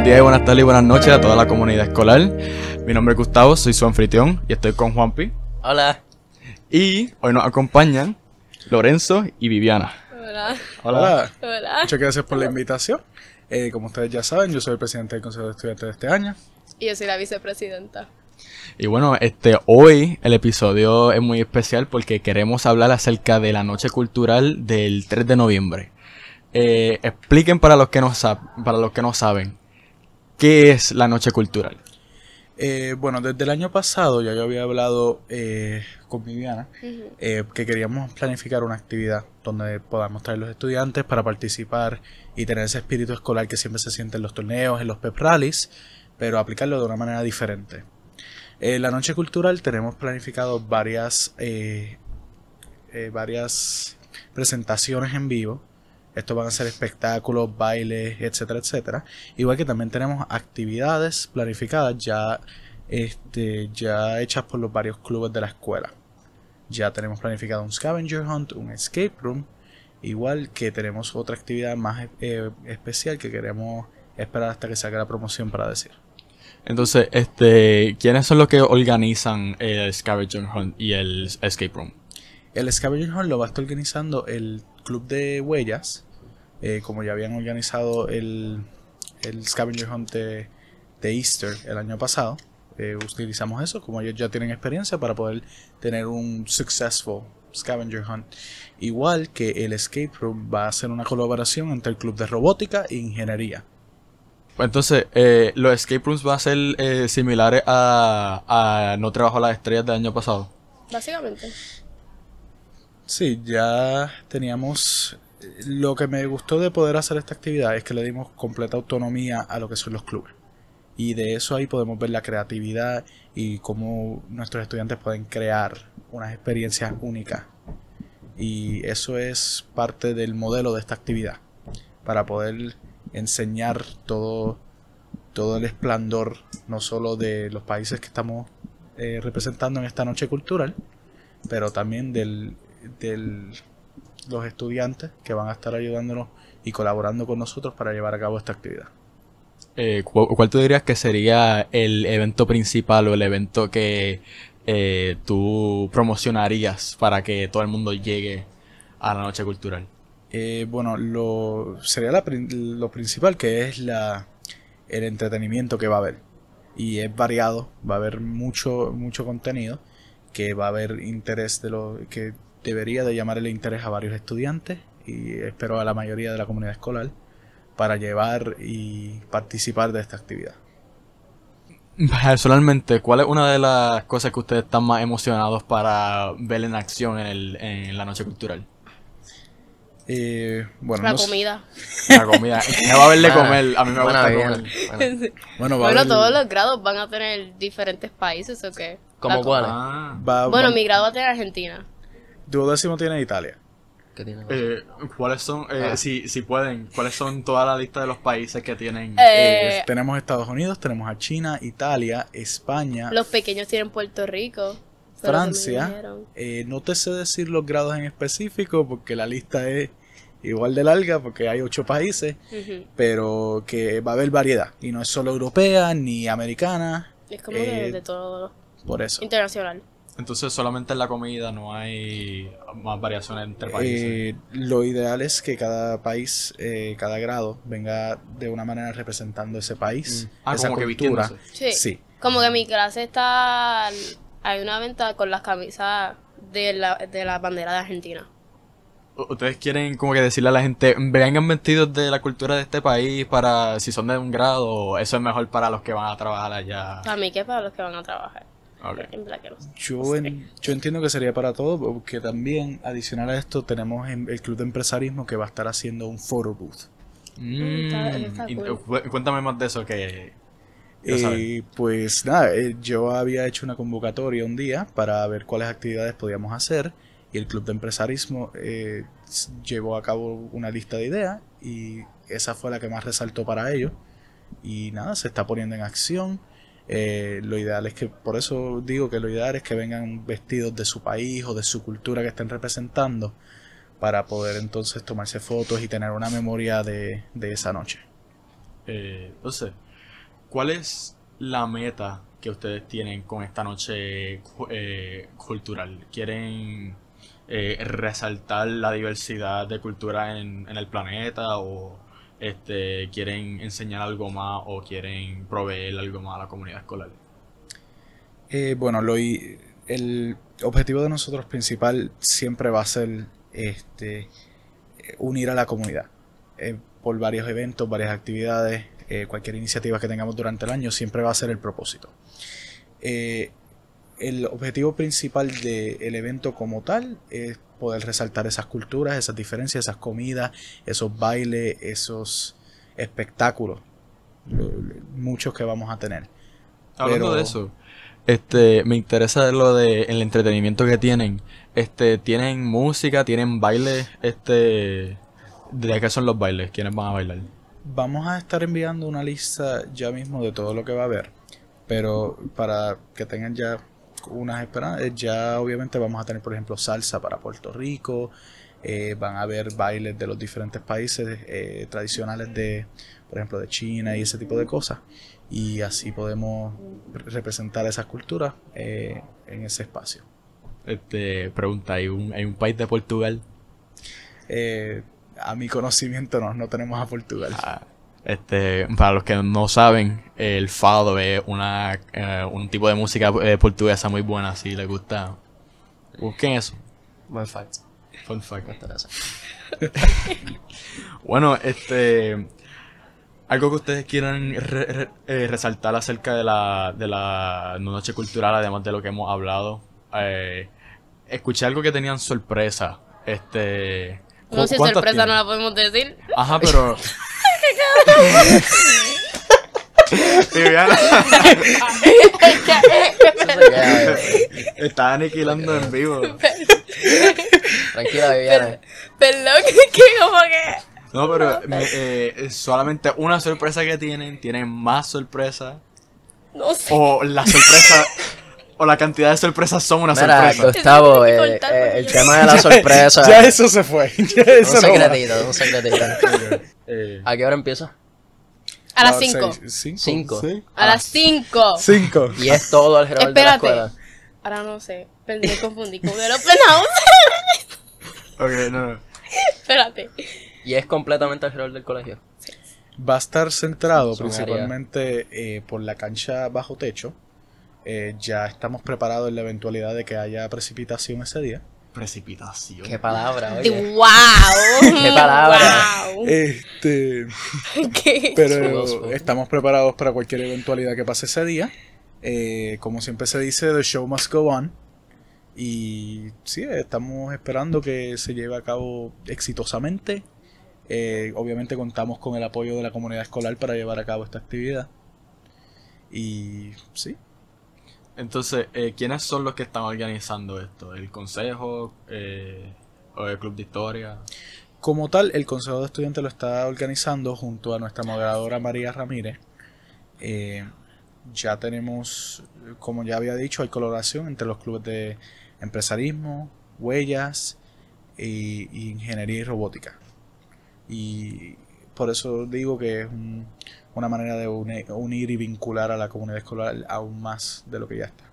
buenos días, buenas tardes y buenas noches a toda la comunidad escolar. Mi nombre es Gustavo, soy su anfitrión y estoy con Juanpi. Hola. Y hoy nos acompañan Lorenzo y Viviana. Hola. Hola. Muchas gracias por la invitación. Eh, como ustedes ya saben, yo soy el presidente del Consejo de Estudiantes de este año. Y yo soy la vicepresidenta. Y bueno, este hoy el episodio es muy especial porque queremos hablar acerca de la noche cultural del 3 de noviembre. Eh, expliquen para los que no saben, ¿Qué es la Noche Cultural? Eh, bueno, desde el año pasado ya yo había hablado eh, con Viviana eh, que queríamos planificar una actividad donde podamos traer los estudiantes para participar y tener ese espíritu escolar que siempre se siente en los torneos, en los pep rallies, pero aplicarlo de una manera diferente. la noche cultural tenemos planificado varias, varias presentaciones en vivo estos van a ser espectáculos, bailes, etcétera, etcétera. Igual que también tenemos actividades planificadas ya, este, ya hechas por los varios clubes de la escuela. Ya tenemos planificado un scavenger hunt, un escape room. Igual que tenemos otra actividad más eh, especial que queremos esperar hasta que salga la promoción para decir. Entonces, este, ¿quiénes son los que organizan el Scavenger Hunt y el Escape Room? El Scavenger Hunt lo va a estar organizando el club de huellas, eh, como ya habían organizado el, el Scavenger Hunt de, Easter el año pasado, eh, utilizamos eso, como ellos ya tienen experiencia, para poder tener un successful Scavenger Hunt. Igual que el Escape Room va a ser una colaboración entre el Club de Robótica e Ingeniería. Pues entonces, eh, los escape rooms van a ser eh, similares a, a, No Trabajo a las Estrellas del año pasado. Básicamente. Sí, ya teníamos... Lo que me gustó de poder hacer esta actividad es que le dimos completa autonomía a lo que son los clubes. Y de eso ahí podemos ver la creatividad y cómo nuestros estudiantes pueden crear unas experiencias únicas. Y eso es parte del modelo de esta actividad, para poder enseñar todo, todo el esplendor, no solo de los países que estamos eh, representando en esta noche cultural, pero también del de los estudiantes que van a estar ayudándonos y colaborando con nosotros para llevar a cabo esta actividad. Eh, ¿Cuál tú dirías que sería el evento principal o el evento que eh, tú promocionarías para que todo el mundo llegue a la noche cultural? Eh, bueno, lo, sería lo principal que es la, el entretenimiento que va a haber. Y es variado, va a haber mucho, mucho contenido que va a haber interés de los que debería de llamar el interés a varios estudiantes y espero a la mayoría de la comunidad escolar para llevar y participar de esta actividad. Personalmente, ¿cuál es una de las cosas que ustedes están más emocionados para ver en acción en, la noche cultural? Eh, bueno, la comida. La comida. Me va a verle comer. A mí me gusta comer. Bueno, todos los grados van a tener diferentes países o qué. ¿Cómo cuál? bueno, mi grado va a tener Argentina. Duodécimo tiene Italia. ¿Qué tiene? Eh, ¿Cuáles son, eh, ah. si, si, pueden, cuáles son toda la lista de los países que tienen? Eh, tenemos Estados Unidos, tenemos a China, Italia, España. Los pequeños tienen Puerto Rico. Francia. no te sé decir los grados en específico porque la lista es igual de larga porque hay ocho países, pero que va a haber variedad y no es solo europea ni americana. Es como de, de todo. Por eso. Internacional. Entonces solamente en la comida no hay más variaciones entre eh, países. lo ideal es que cada país, eh, cada grado, venga de una manera representando ese país, mm. ah, esa como Que sí. Como que mi clase está, hay una venta con las camisas de la, bandera de Argentina. Ustedes quieren como que decirle a la gente, vengan vestidos de la cultura de este país para si son de un grado, eso es mejor para los que van a trabajar allá. A mí que para los que van a trabajar. Yo, entiendo que sería para todos porque también, adicional a esto, tenemos el Club de Empresarismo que va a estar haciendo un foro booth. Mm, mm. Eh, cuéntame más de eso que... Eh, pues nada, eh, yo había hecho una convocatoria un día para ver cuáles actividades podíamos hacer y el Club de Empresarismo llevó a cabo una lista de ideas y esa fue la que más resaltó para ellos. Y nada, se está poniendo en acción. Eh, lo ideal es que, por eso digo que lo ideal es que vengan vestidos de su país o de su cultura que estén representando para poder entonces tomarse fotos y tener una memoria de, esa noche. Eh, entonces, ¿cuál es la meta que ustedes tienen con esta noche eh, cultural? ¿Quieren resaltar la diversidad de cultura en el planeta o este, quieren enseñar algo más o quieren proveer algo más a la comunidad escolar? Eh, bueno, lo, el objetivo de nosotros principal siempre va a ser este, unir a la comunidad eh, por varios eventos, varias actividades, eh, cualquier iniciativa que tengamos durante el año siempre va a ser el propósito el objetivo principal del evento como tal es poder resaltar esas culturas, esas diferencias, esas comidas, esos bailes, esos espectáculos, muchos que vamos a tener. Hablando de eso, este, me interesa lo del entretenimiento que tienen. Este, tienen música, tienen bailes, este, ¿de qué son los bailes? ¿Quiénes van a bailar? Vamos a estar enviando una lista ya mismo de todo lo que va a haber pero para que tengan ya unas esperanzas. Eh, ya obviamente vamos a tener, por ejemplo, salsa para Puerto Rico, eh, van a haber bailes de los diferentes países eh, tradicionales de, por ejemplo, de China y ese tipo de cosas. Y así podemos representar esas culturas en ese espacio. Este, pregunta, ¿hay un, ¿hay un país de Portugal? a mi conocimiento no, no tenemos a Portugal. Ah, este, para los que no saben, el fado es una, eh, un tipo de música eh, portuguesa muy buena, si les gusta. Busquen eso. Fun fact. Fun fact. bueno, este. Algo que ustedes quieran eh, resaltar acerca de la, noche cultural, además de lo que hemos hablado. escuché algo que tenían sorpresa. Este. No, si sorpresa no la podemos decir. Ajá, pero. Viviana Estaba aniquilando en vivo. Tranquila, Viviana. Perdón, que como que. No, pero eh, eh, solamente una sorpresa que tienen, tienen más sorpresas. No sé. O la sorpresa. o la cantidad de sorpresas son una Mira, sorpresa. Gustavo, eh, el tema de la sorpresa. ya, eso se fue. un secretito, no un secretito. Eh, ¿A qué hora empieza? A las 5. 5. A las 5. 5. Y es todo alrededor Espérate. de la escuela. Ahora no sé. Me confundí con el open ok, no, Espérate. Y es completamente al alrededor del colegio. Va a estar centrado principalmente eh, por la cancha bajo techo. Eh, ya estamos preparados en la eventualidad de que haya precipitación ese día precipitación. Qué palabra, ¡Wow! ¡Qué palabra! Este. Pero pues. estamos preparados para cualquier eventualidad que pase ese día. Eh, como siempre se dice, the show must go on. Y sí, estamos esperando que se lleve a cabo exitosamente. Eh, obviamente contamos con el apoyo de la comunidad escolar para llevar a cabo esta actividad. Y sí, entonces, eh, ¿quiénes son los que están organizando esto? ¿El consejo eh, o el club de historia? Como tal, el consejo de estudiantes lo está organizando junto a nuestra moderadora María Ramírez. Eh, ya tenemos, como ya había dicho, hay colaboración entre los clubes de empresarismo, huellas e ingeniería y robótica. Y por eso digo que es una manera de unir, y vincular a la comunidad escolar aún más de lo que ya está.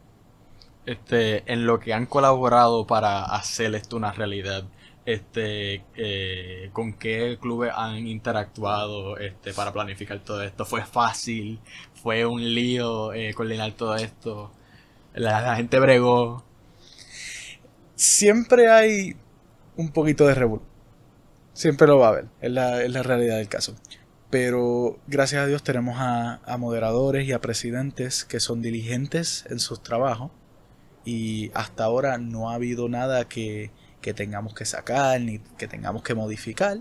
Este, en lo que han colaborado para hacer esto una realidad, este, eh, con qué clubes han interactuado este, para planificar todo esto. ¿Fue fácil? ¿Fue un lío eh, coordinar todo esto? La, la, gente bregó. Siempre hay un poquito de revolución Siempre lo va a haber, es la, realidad del caso. Pero gracias a Dios tenemos a, a moderadores y a presidentes que son diligentes en sus trabajos y hasta ahora no ha habido nada que, tengamos que sacar ni que tengamos que modificar.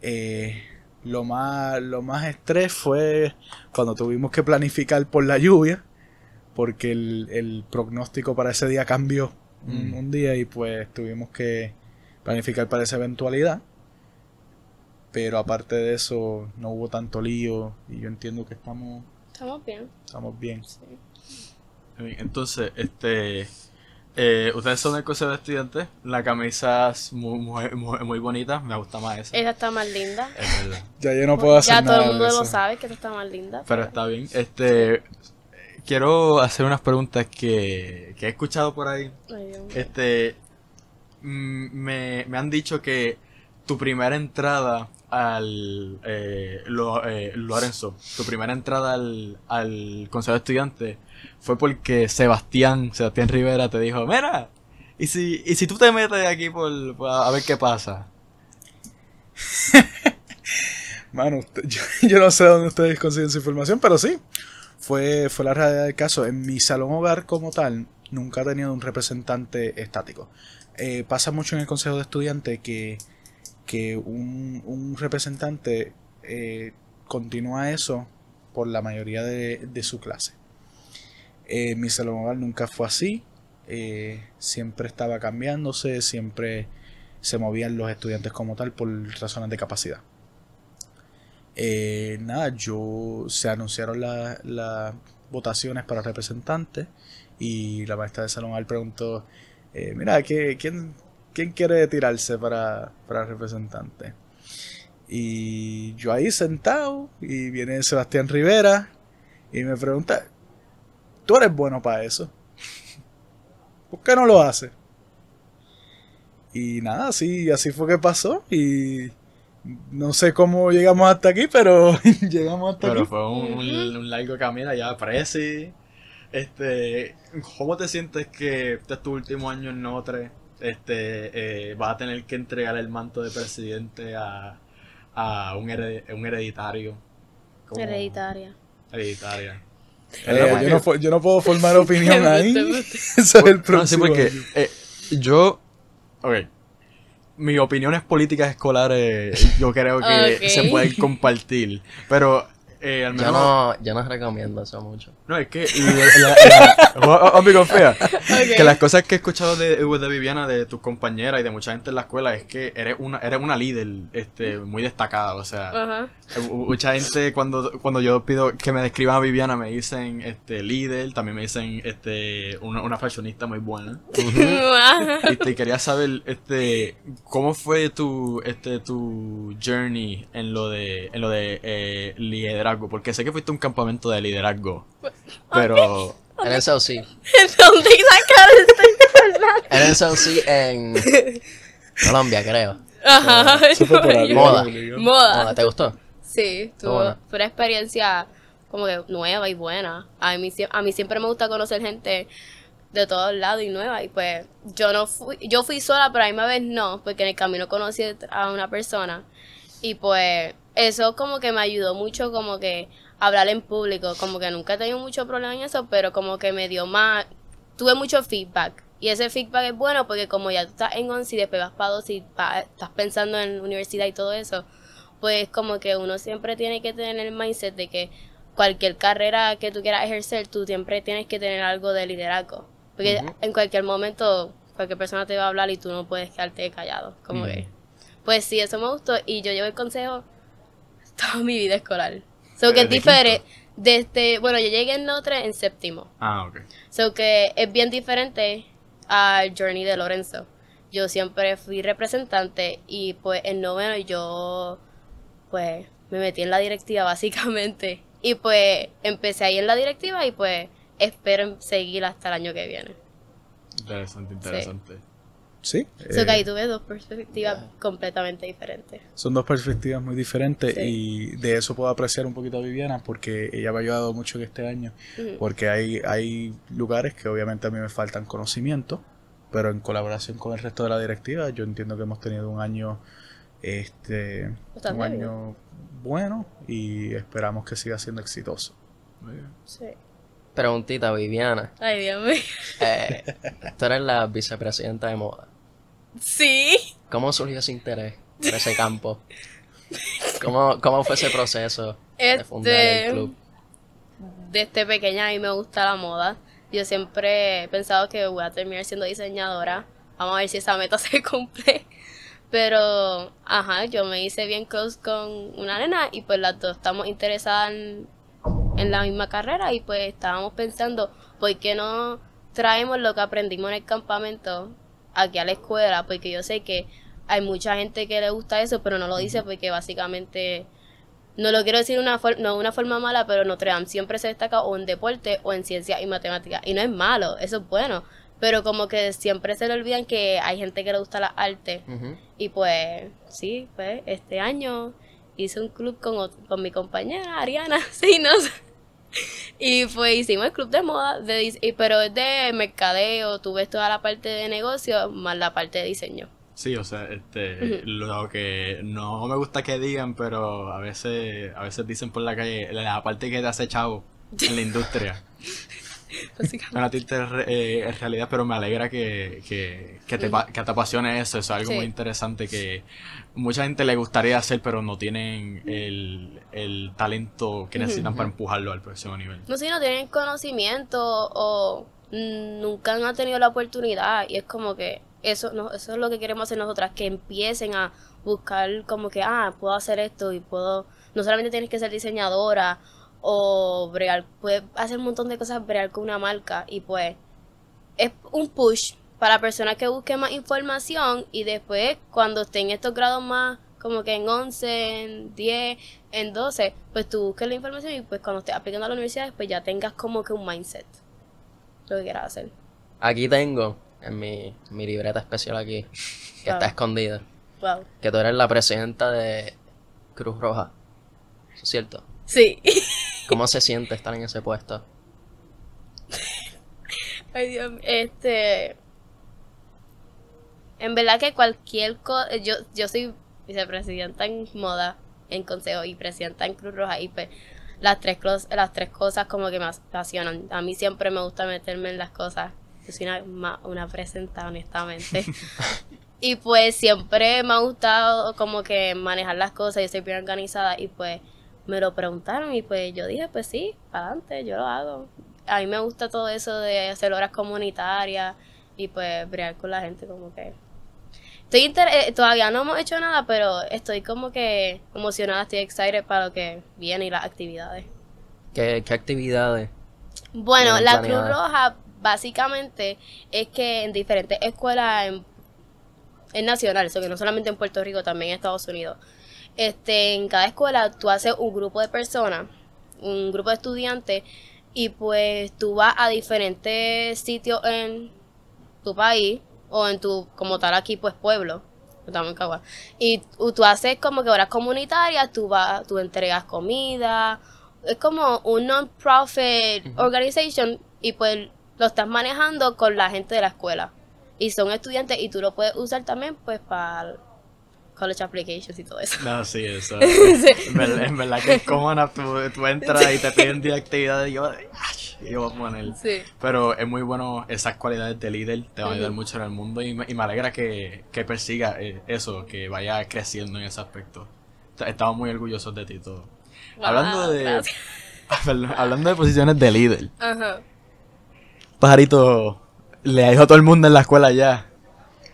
Eh, lo más, lo más estrés fue cuando tuvimos que planificar por la lluvia, porque el, el pronóstico para ese día cambió un, mm. día y pues tuvimos que planificar para esa eventualidad. Pero aparte de eso, no hubo tanto lío y yo entiendo que estamos... Estamos bien. Estamos bien. Sí. Entonces, este... Eh, ustedes son el de estudiantes. La camisa es muy, muy, bonita. Me gusta más esa. Esa está más linda. Es verdad. ya yo no puedo hacer ya nada. todo el mundo lo sabe que esa está más linda. Pero, está bien. Este. Quiero hacer unas preguntas que, que he escuchado por ahí. este. Mm, me, me han dicho que tu primera entrada al eh, eh, Lorenzo, tu primera entrada al, Consejo de Estudiantes fue porque Sebastián, Sebastián Rivera te dijo, mira, ¿y si, si tú te metes aquí a, ver qué pasa? Mano, yo, no sé dónde ustedes consiguen su información, pero sí, fue, fue la realidad del caso. En mi salón hogar como tal, nunca ha tenido un representante estático. Eh, pasa mucho en el Consejo de Estudiantes que que un, representante eh, continúa eso por la mayoría de, su clase. Eh, mi salón nunca fue así, eh, siempre estaba cambiándose, siempre se movían los estudiantes como tal por razones de capacidad. Eh, nada, yo se anunciaron las votaciones para representantes y la maestra de salón al preguntó, mira, ¿quién quién quiere tirarse para, representante. Y yo ahí sentado, y viene Sebastián Rivera y me pregunta, tú eres bueno para eso. ¿Por qué no lo haces? Y nada, así, así fue que pasó. Y no sé cómo llegamos hasta aquí, pero llegamos hasta aquí. Pero fue un, largo camino ya, Prezi. Este, ¿Cómo te sientes que este es tu último año en Notre? este, eh, va a tener que entregar el manto de presidente a, a un, hereditario. Hereditaria. Hereditaria. Eh, yo, no, puedo formar opinión ahí. Eso es el No, eh, yo. Ok. Mis opiniones políticas escolares yo creo que se pueden compartir. Pero eh, yo no, yo no recomiendo eso mucho. No, es que... Oh, oh, me confía. Que las cosas que he escuchado de, eh, Viviana, de tu compañera y de mucha gente en la escuela es que eres una, eres una líder este, muy destacada. O sea, eh, mucha gente cuando, cuando yo pido que me describan a Viviana me dicen este, líder, también me dicen este, una, fashionista muy buena. y quería saber este, cómo fue tu, este, tu journey en lo de, en lo de porque sé que fuiste un campamento de liderazgo. Pues, pero. En el ¿Dónde En en Colombia, creo. Ajá. Moda. Moda. Moda. ¿Te gustó? Sí, fue una experiencia como que nueva y buena. A mí, siempre me gusta conocer gente de todos lados y nueva. Y pues yo no fui, yo fui sola, pero a mí me vez no, porque en el camino conocí a una persona. Y pues eso como que me ayudó mucho como que hablar en público, como que nunca he tenido mucho problema en eso, pero como que me dio más, tuve mucho feedback. Y ese feedback es bueno porque como ya tú estás en 11 y después para y estás pensando en la universidad y todo eso, pues como que uno siempre tiene que tener el mindset de que cualquier carrera que tú quieras ejercer, tú siempre tienes que tener algo de liderazgo. Porque en cualquier momento cualquier persona te va a hablar y tú no puedes quedarte callado. Como que. Pues sí, eso me gustó. Y yo llevo el consejo toda mi vida escolar. So que es diferente. Este, Desde, bueno, yo llegué en Notre en séptimo. Ah, ok. que es bien diferente al Journey de Lorenzo. Yo siempre fui representante y pues en noveno yo pues me metí en la directiva básicamente. Y pues empecé ahí en la directiva y pues espero seguir hasta el año que viene. Interesante, interesante. Sí. O que ahí eh, tuve dos perspectivas completamente diferentes. Son dos perspectivas muy diferentes y de eso puedo apreciar un poquito a Viviana porque ella me ha ayudado mucho en este año, porque hay, hay lugares que obviamente a mí me faltan conocimiento, pero en colaboración con el resto de la directiva yo entiendo que hemos tenido un año este año bueno y esperamos que siga siendo exitoso. Sí. Preguntita, Viviana. Ay, Dios mío. Eh, tú eres la vicepresidenta de moda. Sí. ¿Cómo surgió ese interés en ese campo? ¿Cómo, fue ese proceso de este, fundar el club? Desde este pequeña a mí me gusta la moda. Yo siempre he pensado que voy a terminar siendo diseñadora. Vamos a ver si esa meta se cumple. Pero, ajá, yo me hice bien close con una nena y pues las dos estamos interesadas en la misma carrera y pues estábamos pensando, ¿por qué no traemos lo que aprendimos en el campamento aquí a la escuela, porque yo sé que hay mucha gente que le gusta eso, pero no lo dice porque básicamente, no lo quiero decir una no de una forma mala, pero Notre Dame siempre se destaca o en deporte o en ciencia y matemáticas. Y no es malo, eso es bueno, pero como que siempre se le olvidan que hay gente que le gusta la arte. Y pues, sí, pues este año hice un club con, mi compañera Ariana no sé. y pues hicimos el club de moda, de, pero es de mercadeo, tú ves toda la parte de negocio más la parte de diseño. Sí, o sea, este, lo que no me gusta que digan, pero a veces, a veces dicen por la calle, la parte que te hace chavo en la industria. Bueno, a ti eh, en realidad, pero me alegra que, que, te, que te apasione eso, eso es algo muy interesante que mucha gente le gustaría hacer, pero no tienen el, talento que necesitan para empujarlo al próximo nivel. No sé, si no tienen conocimiento o nunca han tenido la oportunidad y es como que eso, no, eso es lo que queremos hacer nosotras, que empiecen a buscar como que, ah, puedo hacer esto y puedo, no solamente tienes que ser diseñadora o bregar, puedes hacer un montón de cosas, bregar con una marca y pues es un push para personas que busquen más información y después cuando estén estos grados más como que en 11, en 10, en 12, pues tú busques la información y pues cuando estés aplicando a la universidad, pues ya tengas como que un mindset, lo que quieras hacer. Aquí tengo, en mi, libreta especial aquí, que está escondida, wow. que tú eres la presidenta de Cruz Roja, es cierto? Sí. ¿Cómo se siente estar en ese puesto? Ay Dios, este... En verdad que cualquier cosa, eh, yo, yo soy vicepresidenta en moda, en consejo, y presidenta en Cruz Roja, y pues las tres, las tres cosas como que me apasionan. A mí siempre me gusta meterme en las cosas. Yo soy una, una presenta, honestamente. y pues siempre me ha gustado como que manejar las cosas, yo soy bien organizada y pues me lo preguntaron y pues yo dije, pues sí, adelante, yo lo hago. A mí me gusta todo eso de hacer horas comunitarias y pues brillar con la gente como que estoy eh, todavía no hemos hecho nada, pero estoy como que emocionada, estoy excited para lo que viene y las actividades. ¿Qué, qué actividades? Bueno, la Cruz Roja básicamente es que en diferentes escuelas en, en nacional, que no solamente en Puerto Rico, también en Estados Unidos. Este, en cada escuela tú haces un grupo de personas, un grupo de estudiantes y pues tú vas a diferentes sitios en tu país o en tu, como tal aquí, pues pueblo, y tú haces como que horas comunitarias, tú, vas, tú entregas comida, es como un non-profit organization y pues lo estás manejando con la gente de la escuela. Y son estudiantes y tú lo puedes usar también pues para college applications y todo eso. No, sí, eso. En, verdad, que es como tú, entras y te piden de actividades y pero es muy bueno esas cualidades de líder, te va a ayudar mucho en el mundo y me, alegra que, que, persiga eh, eso, que vaya creciendo en ese aspecto. Estamos muy orgullosos de ti todo. hablando de hablando de posiciones de líder. Ajá. Pajarito le dijo a todo el mundo en la escuela ya.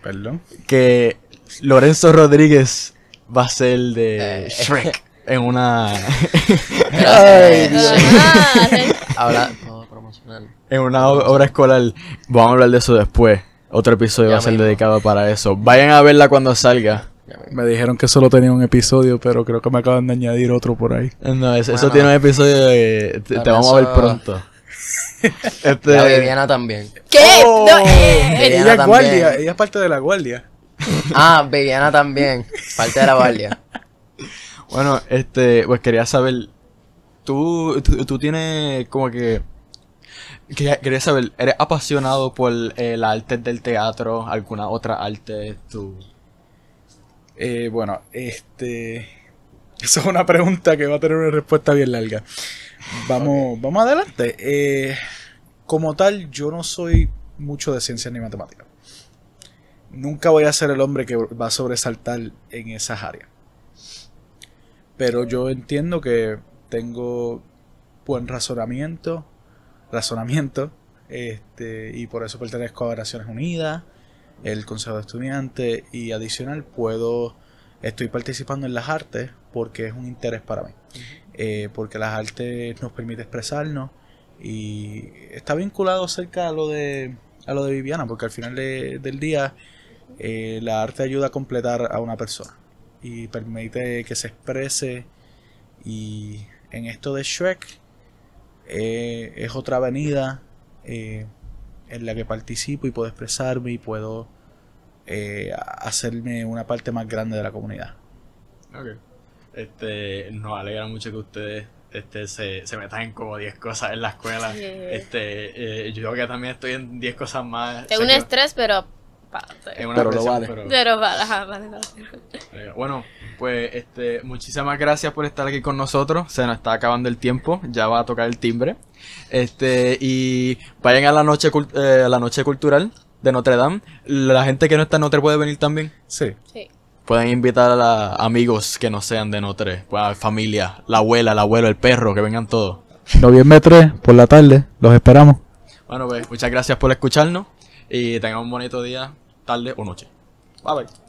Perdón. Que Lorenzo Rodríguez va a ser de eh. Shrek en una. Ay, en una obra escolar. Vamos a hablar de eso después. Otro episodio va a ser dedicado para eso. Vayan a verla cuando salga. Me dijeron que solo tenía un episodio, pero creo que me acaban de añadir otro por ahí. No, eso tiene un episodio de... Te, vamos a ver pronto. La este- Viviana también. ¿Qué? Oh. Eh, eh. Ella es guardia, ella es parte de la guardia. ah, Viviana también, parte de la guardia. bueno, este, pues quería saber, tú, tú tienes como que Quería, saber, ¿eres apasionado por el eh, arte del teatro? ¿Alguna otra arte tú? Eh, bueno, este. es una pregunta que va a tener una respuesta bien larga. Vamos, vamos adelante. Eh, como tal, yo no soy mucho de ciencias ni matemáticas. Nunca voy a ser el hombre que va a sobresaltar en esas áreas. Pero yo entiendo que tengo buen razonamiento, razonamiento. Este, y por eso pertenezco a Naciones Unidas, el Consejo de Estudiantes y adicional puedo, estoy participando en las artes porque es un interés para mí. Eh, porque las artes nos permite expresarnos y está vinculado cerca a lo de, a lo de Viviana, porque al final del día eh, la arte ayuda a completar a una persona y permite que se exprese y en esto de Shrek eh, es otra avenida eh, en la que participo y puedo expresarme y puedo eh, hacerme una parte más grande de la comunidad. Ok. Este, nos alegra mucho que ustedes este, se, se metan en como 10 cosas en la escuela. Este, yo que también estoy en 10 cosas más. Es un estrés, pero pero lo vale. Eh, bueno, pues este, muchísimas gracias por estar aquí con nosotros. Se nos está acabando el tiempo, ya va a tocar el timbre. Este, y vayan a la noche, a eh, la noche cultural de Notre Dame. La gente que no está en Notre puede venir también. Sí. Pueden invitar a amigos que no sean de Notre, pues, a familia, la abuela, el abuelo, el perro, que vengan todos. Noviembre 3 por la tarde, los esperamos. Bueno, pues muchas gracias por escucharnos. Y tengan un bonito día, tarde o noche. Bye bye.